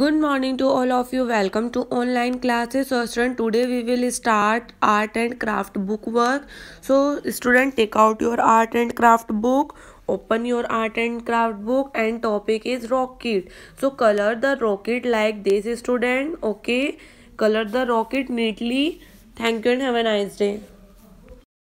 good morning to all of you welcome to online classes so student today we will start art and craft book work so student take out your art and craft book open your art and craft book and topic is rocket so color the rocket like this student okay color the rocket neatly thank you and have a nice day